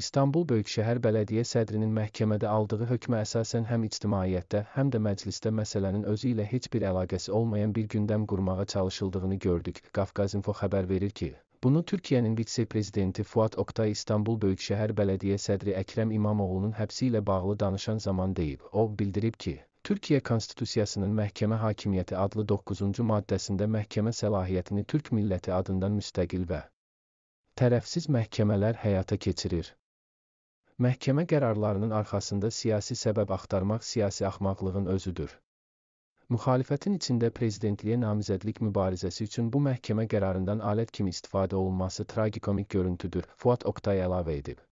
İstanbul Böyükşəhər Bələdiyyə sədrinin məhkəmədə aldığı hökmə əsasən həm ictimaiyyətdə, həm də məclisdə məsələnin özü ilə heç bir əlaqəsi olmayan bir gündəm qurmağa çalışıldığını gördük. Qafqazinfo xəbər verir ki, bunu Türkiyənin vitse-prezidenti Fuat Oktay İstanbul Böyükşəhər Bələdiyyə sədri Əkrəm İmamoğlu'nun həbsi ilə bağlı danışan zaman deyib. O bildirib ki, Türkiyə Konstitusiyasının məhkəmə hakimiyyəti adlı 9-cu maddəsində məhkəmə səlahiyyətini Türk milləti adından müstəqil və tərəfsiz məhkəmələr həyata keçirir. Məhkəmə qərarlarının arxasında siyasi səbəb axtarmaq siyasi axmaqlığın özüdür. Müxalifətin içində prezidentliyə namizədlik mübarizəsi üçün bu məhkəmə qərarından alət kimi istifadə olunması tragikomik görüntüdür, Fuad Oktay əlavə edib.